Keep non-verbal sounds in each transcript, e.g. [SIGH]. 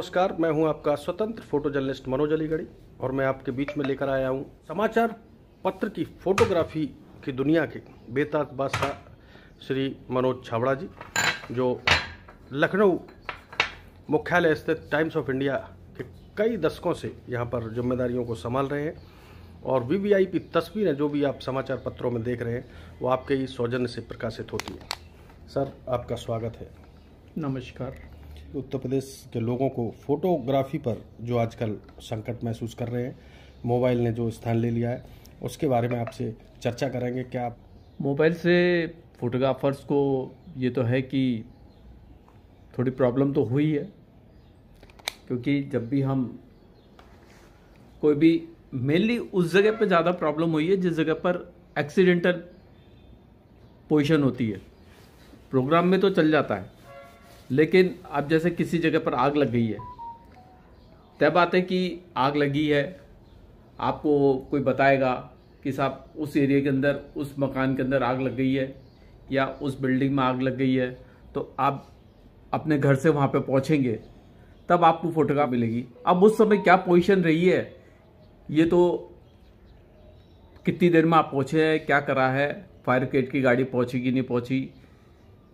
नमस्कार मैं हूं आपका स्वतंत्र फोटो जर्नलिस्ट मनोज अलीगढ़ी और मैं आपके बीच में लेकर आया हूं समाचार पत्र की फोटोग्राफी की दुनिया के बेताज बादशाह श्री मनोज छाबड़ा जी जो लखनऊ मुख्यालय स्थित टाइम्स ऑफ इंडिया के कई दशकों से यहाँ पर जिम्मेदारियों को संभाल रहे हैं और वी वी आई पी तस्वीरें जो भी आप समाचार पत्रों में देख रहे हैं वो आपके ही सौजन्य से प्रकाशित होती हैं सर आपका स्वागत है नमस्कार कि उत्तर प्रदेश के लोगों को फोटोग्राफी पर जो आजकल संकट महसूस कर रहे हैं मोबाइल ने जो स्थान ले लिया है उसके बारे में आपसे चर्चा करेंगे क्या आप मोबाइल से फोटोग्राफर्स को ये तो है कि थोड़ी प्रॉब्लम तो हुई है क्योंकि जब भी हम कोई भी मेनली उस जगह पे ज़्यादा प्रॉब्लम हुई है जिस जगह पर एक्सीडेंटल पोजीशन होती है प्रोग्राम में तो चल जाता है लेकिन अब जैसे किसी जगह पर आग लग गई है तय बात है कि आग लगी है आपको कोई बताएगा कि साहब उस एरिया के अंदर उस मकान के अंदर आग लग गई है या उस बिल्डिंग में आग लग गई है तो आप अपने घर से वहाँ पे पहुँचेंगे तब आपको फोटोग्राफ मिलेगी अब उस समय क्या पोजीशन रही है ये तो कितनी देर में आप पहुँचे हैं क्या करा है फायर ब्रिगेड की गाड़ी पहुँची कि नहीं पहुँची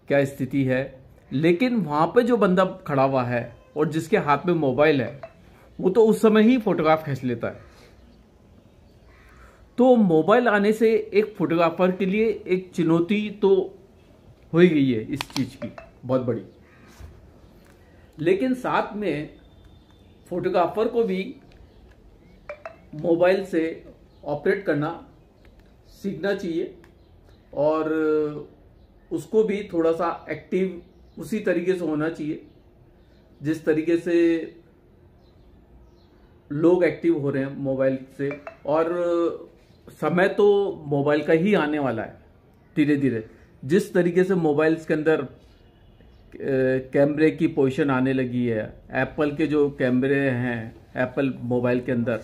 क्या स्थिति है लेकिन वहां पे जो बंदा खड़ा हुआ है और जिसके हाथ में मोबाइल है वो तो उस समय ही फोटोग्राफ खींच लेता है तो मोबाइल आने से एक फोटोग्राफर के लिए एक चुनौती तो हो ही गई है इस चीज़ की बहुत बड़ी लेकिन साथ में फोटोग्राफर को भी मोबाइल से ऑपरेट करना सीखना चाहिए और उसको भी थोड़ा सा एक्टिव उसी तरीके से होना चाहिए जिस तरीके से लोग एक्टिव हो रहे हैं मोबाइल से और समय तो मोबाइल का ही आने वाला है धीरे धीरे जिस तरीके से मोबाइल्स के अंदर कैमरे की पोजीशन आने लगी है एप्पल के जो कैमरे हैं एप्पल मोबाइल के अंदर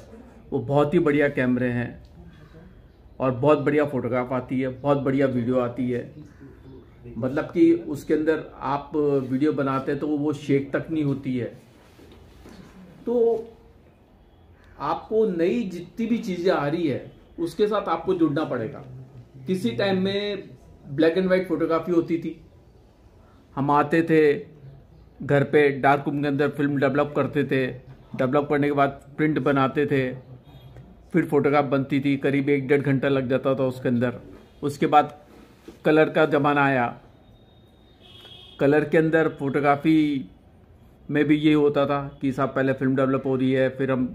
वो बहुत ही बढ़िया कैमरे हैं और बहुत बढ़िया फ़ोटोग्राफ आती है बहुत बढ़िया वीडियो आती है मतलब कि उसके अंदर आप वीडियो बनाते हैं तो वो शेक तक नहीं होती है तो आपको नई जितनी भी चीज़ें आ रही है उसके साथ आपको जुड़ना पड़ेगा किसी टाइम में ब्लैक एंड वाइट फोटोग्राफी होती थी हम आते थे घर पे डार्क रूम के अंदर फिल्म डेवलप करते थे डेवलप करने के बाद प्रिंट बनाते थे फिर फोटोग्राफ बनती थी करीब एक डेढ़ घंटा लग जाता था उसके अंदर उसके बाद कलर का ज़माना आया कलर के अंदर फोटोग्राफी में भी ये होता था कि साहब पहले फिल्म डेवलप हो रही है फिर हम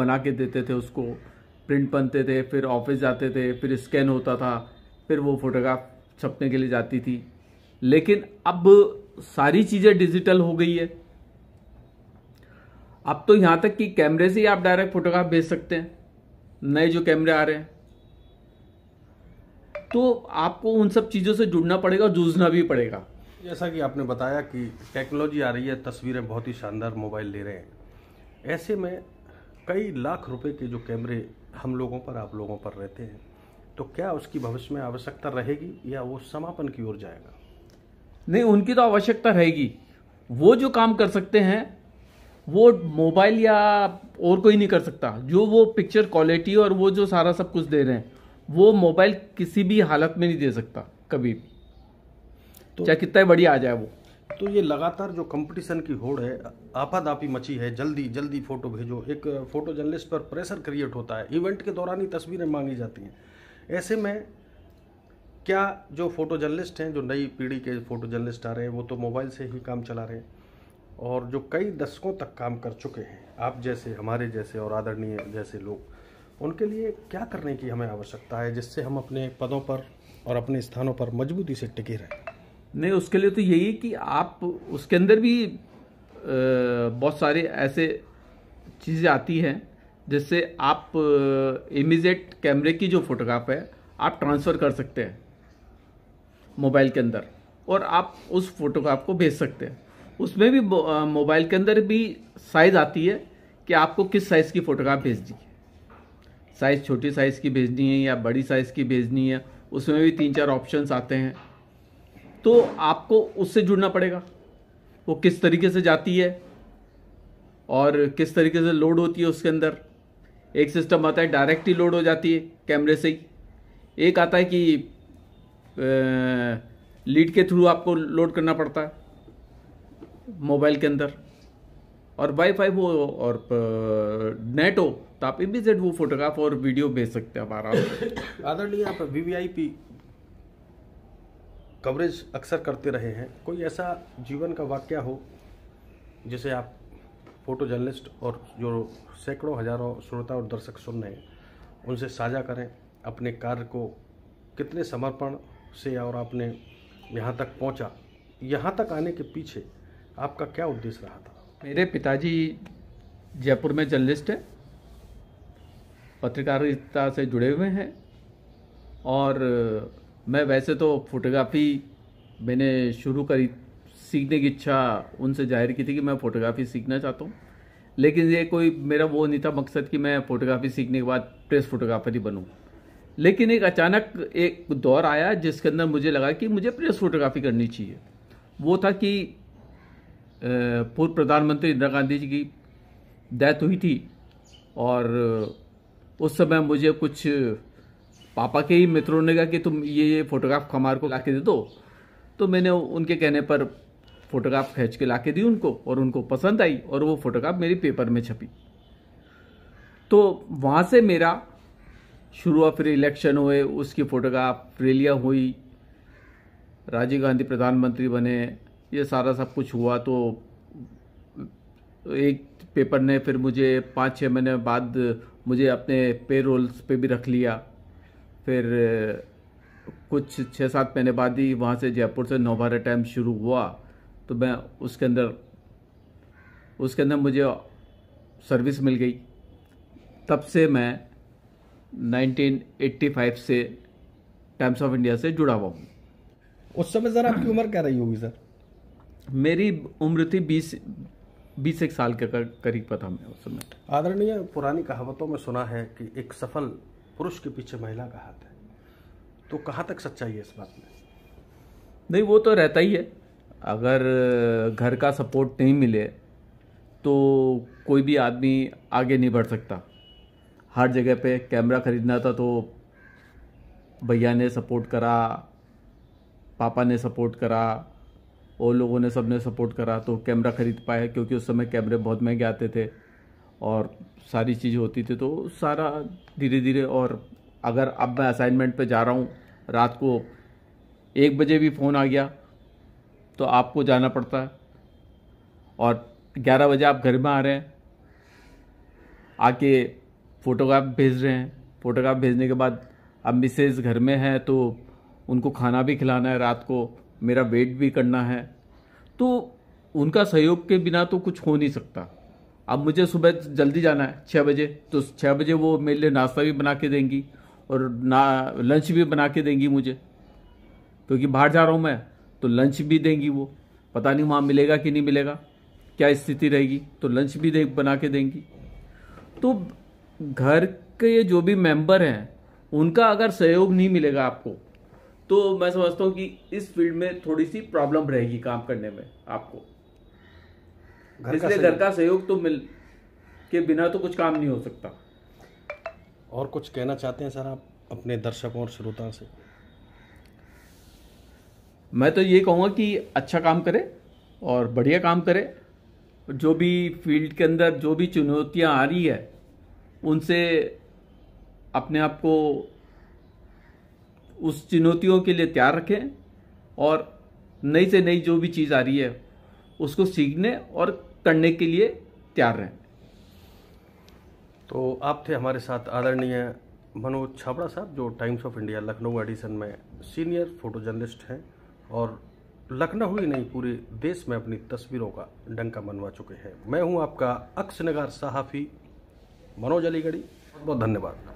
बना के देते थे उसको प्रिंट बनते थे फिर ऑफिस जाते थे फिर स्कैन होता था फिर वो फोटोग्राफ छपने के लिए जाती थी लेकिन अब सारी चीज़ें डिजिटल हो गई है अब तो यहाँ तक कि कैमरे से ही आप डायरेक्ट फोटोग्राफ भेज सकते हैं नए जो कैमरे आ रहे हैं तो आपको उन सब चीज़ों से जुड़ना पड़ेगा और जूझना भी पड़ेगा जैसा कि आपने बताया कि टेक्नोलॉजी आ रही है तस्वीरें बहुत ही शानदार मोबाइल ले रहे हैं ऐसे में कई लाख रुपए के जो कैमरे हम लोगों पर आप लोगों पर रहते हैं तो क्या उसकी भविष्य में आवश्यकता रहेगी या वो समापन की ओर जाएगा नहीं उनकी तो आवश्यकता रहेगी वो जो काम कर सकते हैं वो मोबाइल या और कोई नहीं कर सकता जो वो पिक्चर क्वालिटी और वो जो सारा सब कुछ दे रहे हैं वो मोबाइल किसी भी हालत में नहीं दे सकता कभी भी तो चाहे कितना ही बढ़िया आ जाए वो तो ये लगातार जो कंपटीशन की होड़ है आपादापी मची है जल्दी जल्दी फ़ोटो भेजो एक फ़ोटो जर्नलिस्ट पर प्रेशर क्रिएट होता है इवेंट के दौरान ही तस्वीरें मांगी जाती हैं ऐसे में क्या जो फ़ोटो जर्नलिस्ट हैं जो नई पीढ़ी के फ़ोटो जर्नलिस्ट आ रहे हैं वो तो मोबाइल से ही काम चला रहे हैं और जो कई दशकों तक काम कर चुके हैं आप जैसे हमारे जैसे और आदरणीय जैसे लोग उनके लिए क्या करने की हमें आवश्यकता है जिससे हम अपने पदों पर और अपने स्थानों पर मजबूती से टिके रहें नहीं उसके लिए तो यही कि आप उसके अंदर भी बहुत सारे ऐसे चीज़ें आती हैं जिससे आप इमीजिएट कैमरे की जो फोटोग्राफ है आप ट्रांसफ़र कर सकते हैं मोबाइल के अंदर और आप उस फोटोग्राफ को भेज सकते हैं उसमें भी मोबाइल के अंदर भी साइज़ आती है कि आपको किस साइज़ की फ़ोटोग्राफ भेज है साइज़ छोटी साइज़ की भेजनी है या बड़ी साइज़ की भेजनी है उसमें भी तीन चार ऑप्शंस आते हैं तो आपको उससे जुड़ना पड़ेगा वो किस तरीके से जाती है और किस तरीके से लोड होती है उसके अंदर एक सिस्टम आता है डायरेक्ट ही लोड हो जाती है कैमरे से ही एक आता है कि लीड के थ्रू आपको लोड करना पड़ता है मोबाइल के अंदर और वाईफाई हो और नेट हो तो आप इमीजिएट वो फोटोग्राफ और वीडियो भेज सकते हैं हमारा [COUGHS] आदरणीय आप वी कवरेज अक्सर करते रहे हैं कोई ऐसा जीवन का वाक्य हो जिसे आप फोटो जर्नलिस्ट और जो सैकड़ों हजारों श्रोता और दर्शक सुन रहे हैं उनसे साझा करें अपने कार्य को कितने समर्पण से और आपने यहाँ तक पहुँचा यहाँ तक आने के पीछे आपका क्या उद्देश्य रहा था मेरे पिताजी जयपुर में जर्नलिस्ट हैं पत्रकारिता से जुड़े हुए हैं और मैं वैसे तो फोटोग्राफी मैंने शुरू करी सीखने की इच्छा उनसे जाहिर की थी कि मैं फ़ोटोग्राफी सीखना चाहता हूँ लेकिन ये कोई मेरा वो नहीं था मकसद कि मैं फ़ोटोग्राफी सीखने के बाद प्रेस फोटोग्राफर ही बनूँ लेकिन एक अचानक एक दौर आया जिसके अंदर मुझे लगा कि मुझे प्रेस फोटोग्राफी करनी चाहिए वो था कि पूर्व प्रधानमंत्री इंदिरा गांधी जी की डेथ हुई थी और उस समय मुझे कुछ पापा के ही मित्रों ने कहा कि तुम ये ये फ़ोटोग्राफ कमार को ला के दे दो तो मैंने उनके कहने पर फ़ोटोग्राफ खींच के ला के दी उनको और उनको पसंद आई और वो फ़ोटोग्राफ मेरी पेपर में छपी तो वहाँ से मेरा शुरू हुआ फिर इलेक्शन हुए उसकी फ़ोटोग्राफ रैलियाँ हुई राजीव गांधी प्रधानमंत्री बने ये सारा सब कुछ हुआ तो एक पेपर ने फिर मुझे पाँच छः महीने बाद मुझे अपने पे रोल्स पर भी रख लिया फिर कुछ छः सात महीने बाद ही वहाँ से जयपुर से नौभारा टाइम शुरू हुआ तो मैं उसके अंदर उसके अंदर मुझे सर्विस मिल गई तब से मैं 1985 से टाइम्स ऑफ इंडिया से जुड़ा हुआ हूँ उस समय ज़रा आपकी उम्र क्या रही होगी सर मेरी उम्र थी बीस बीस एक साल के करीब पता मैं उस समय आदरणीय पुरानी कहावतों में सुना है कि एक सफल पुरुष के पीछे महिला का हाथ है तो कहाँ तक सच्चाई है इस बात में नहीं वो तो रहता ही है अगर घर का सपोर्ट नहीं मिले तो कोई भी आदमी आगे नहीं बढ़ सकता हर जगह पे कैमरा ख़रीदना था तो भैया ने सपोर्ट करा पापा ने सपोर्ट करा और लोगों ने सब ने सपोर्ट करा तो कैमरा ख़रीद पाया क्योंकि उस समय कैमरे बहुत महंगे आते थे और सारी चीज़ होती थी तो सारा धीरे धीरे और अगर अब मैं असाइनमेंट पे जा रहा हूँ रात को एक बजे भी फ़ोन आ गया तो आपको जाना पड़ता है और ग्यारह बजे आप घर में आ रहे हैं आके फ़ोटोग्राफ भेज रहे हैं फ़ोटोग्राफ भेजने के बाद अब मिसेज़ घर में हैं तो उनको खाना भी खिलाना है रात को मेरा वेट भी करना है तो उनका सहयोग के बिना तो कुछ हो नहीं सकता अब मुझे सुबह जल्दी जाना है छः बजे तो छः बजे वो मेरे लिए नाश्ता भी बना के देंगी और ना लंच भी बना के देंगी मुझे क्योंकि बाहर जा रहा हूँ मैं तो लंच भी देंगी वो पता नहीं वहाँ मिलेगा कि नहीं मिलेगा क्या स्थिति रहेगी तो लंच भी दे बना के देंगी तो घर के जो भी मेंबर हैं उनका अगर सहयोग नहीं मिलेगा आपको तो मैं समझता हूँ कि इस फील्ड में थोड़ी सी प्रॉब्लम रहेगी काम करने में आपको इसलिए घर का सहयोग तो मिल के बिना तो कुछ काम नहीं हो सकता और कुछ कहना चाहते हैं सर आप अपने दर्शकों और श्रोताओं से मैं तो ये कहूँगा कि अच्छा काम करें और बढ़िया काम करें जो भी फील्ड के अंदर जो भी चुनौतियाँ आ रही है उनसे अपने आप को उस चुनौतियों के लिए तैयार रखें और नई से नई जो भी चीज़ आ रही है उसको सीखने और करने के लिए तैयार रहें तो आप थे हमारे साथ आदरणीय मनोज छाबड़ा साहब जो Times of India Lucknow edition में सीनियर फोटो जर्नलिस्ट हैं और लखनऊ ही नहीं पूरे देश में अपनी तस्वीरों का डंका मनवा चुके हैं मैं हूं आपका अक्स नगार सहाफ़ी मनोज अलीगढ़ी बहुत बहुत धन्यवाद